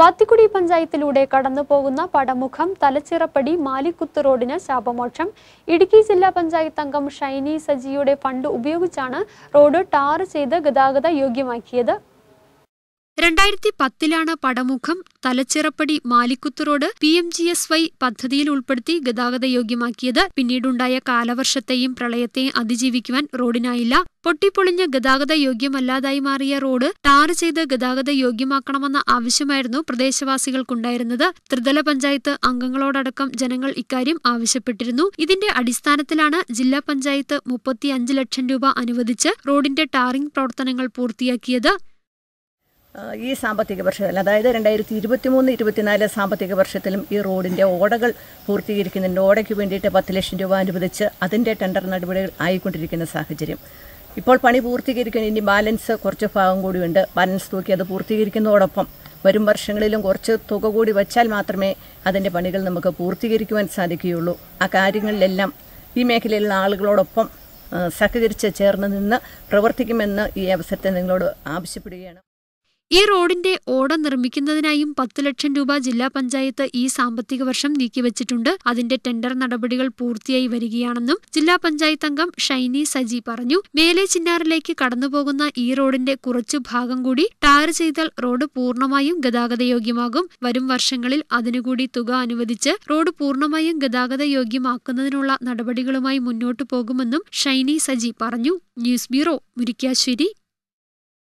വാത്തിക്കുടി പഞ്ചായത്തിലൂടെ കടന്നുപോകുന്ന പടമുഖം തലച്ചിറപ്പടി മാലിക്കുത്ത് റോഡിന് ശാപമോക്ഷം ഇടുക്കി ജില്ലാ പഞ്ചായത്ത് അംഗം ഷൈനി സജിയുടെ ഫണ്ട് ഉപയോഗിച്ചാണ് റോഡ് ടാർ ചെയ്ത് ഗതാഗത യോഗ്യമാക്കിയത് രണ്ടായിരത്തി പത്തിലാണ് പടമുഖം തലച്ചിറപ്പടി മാലിക്കുത്തുറോഡ് P M G S Y പദ്ധതിയിൽ ഉൾപ്പെടുത്തി ഗതാഗത യോഗ്യമാക്കിയത് പിന്നീടുണ്ടായ കാലവർഷത്തെയും പ്രളയത്തെയും അതിജീവിക്കുവാൻ റോഡിനായില്ല പൊട്ടിപ്പൊളിഞ്ഞ ഗതാഗത യോഗ്യമല്ലാതായി മാറിയ റോഡ് ടാർ ചെയ്ത് ഗതാഗത യോഗ്യമാക്കണമെന്ന ആവശ്യമായിരുന്നു പ്രദേശവാസികൾക്കുണ്ടായിരുന്നത് ത്രിതല പഞ്ചായത്ത് അംഗങ്ങളോടടക്കം ജനങ്ങൾ ഇക്കാര്യം ആവശ്യപ്പെട്ടിരുന്നു ഇതിന്റെ അടിസ്ഥാനത്തിലാണ് ജില്ലാ പഞ്ചായത്ത് മുപ്പത്തിയഞ്ച് ലക്ഷം രൂപ അനുവദിച്ച് റോഡിന്റെ ടാറിംഗ് പ്രവർത്തനങ്ങൾ പൂർത്തിയാക്കിയത് ഈ സാമ്പത്തിക വർഷത്തിൽ അതായത് രണ്ടായിരത്തി ഇരുപത്തി മൂന്ന് നാല് സാമ്പത്തിക വർഷത്തിലും ഈ റോഡിൻ്റെ ഓടകൾ പൂർത്തീകരിക്കുന്നുണ്ട് ഓടയ്ക്ക് വേണ്ടിയിട്ട് പത്ത് ലക്ഷം രൂപ അനുവദിച്ച് അതിൻ്റെ ടെൻഡർ നടപടികൾ ആയിക്കൊണ്ടിരിക്കുന്ന സാഹചര്യം ഇപ്പോൾ പണി പൂർത്തീകരിക്കുന്ന ഇനി ബാലൻസ് കുറച്ച് ഭാഗം കൂടിയുണ്ട് ബാലൻസ് തൂക്കി അത് പൂർത്തീകരിക്കുന്നതോടൊപ്പം വരും വർഷങ്ങളിലും കുറച്ച് തുക കൂടി വച്ചാൽ മാത്രമേ അതിൻ്റെ പണികൾ നമുക്ക് പൂർത്തീകരിക്കുവാൻ സാധിക്കുകയുള്ളൂ ആ കാര്യങ്ങളിലെല്ലാം ഈ മേഖലയിലുള്ള ആളുകളോടൊപ്പം സഹകരിച്ച് ചേർന്ന് നിന്ന് പ്രവർത്തിക്കുമെന്ന് ഈ അവസരത്തെ നിങ്ങളോട് ആവശ്യപ്പെടുകയാണ് ഈ റോഡിന്റെ ഓട നിർമ്മിക്കുന്നതിനായും പത്ത് ലക്ഷം രൂപ ജില്ലാ പഞ്ചായത്ത് ഈ സാമ്പത്തിക വർഷം നീക്കിവച്ചിട്ടുണ്ട് അതിന്റെ ടെൻഡർ നടപടികൾ പൂർത്തിയായി വരികയാണെന്നും ജില്ലാ പഞ്ചായത്ത് അംഗം ഷൈനി സജി പറഞ്ഞു മേലെ ചിന്നാറിലേക്ക് കടന്നുപോകുന്ന ഈ റോഡിന്റെ കുറച്ചു ഭാഗം കൂടി ടാർ ചെയ്താൽ റോഡ് പൂർണ്ണമായും ഗതാഗതയോഗ്യമാകും വരും വർഷങ്ങളിൽ അതിനുകൂടി തുക അനുവദിച്ച് റോഡ് പൂർണ്ണമായും ഗതാഗതയോഗ്യമാക്കുന്നതിനുള്ള നടപടികളുമായി മുന്നോട്ടു പോകുമെന്നും ഷൈനി സജി പറഞ്ഞു ന്യൂസ് ബ്യൂറോ മുരിക്കാശ്ശേരി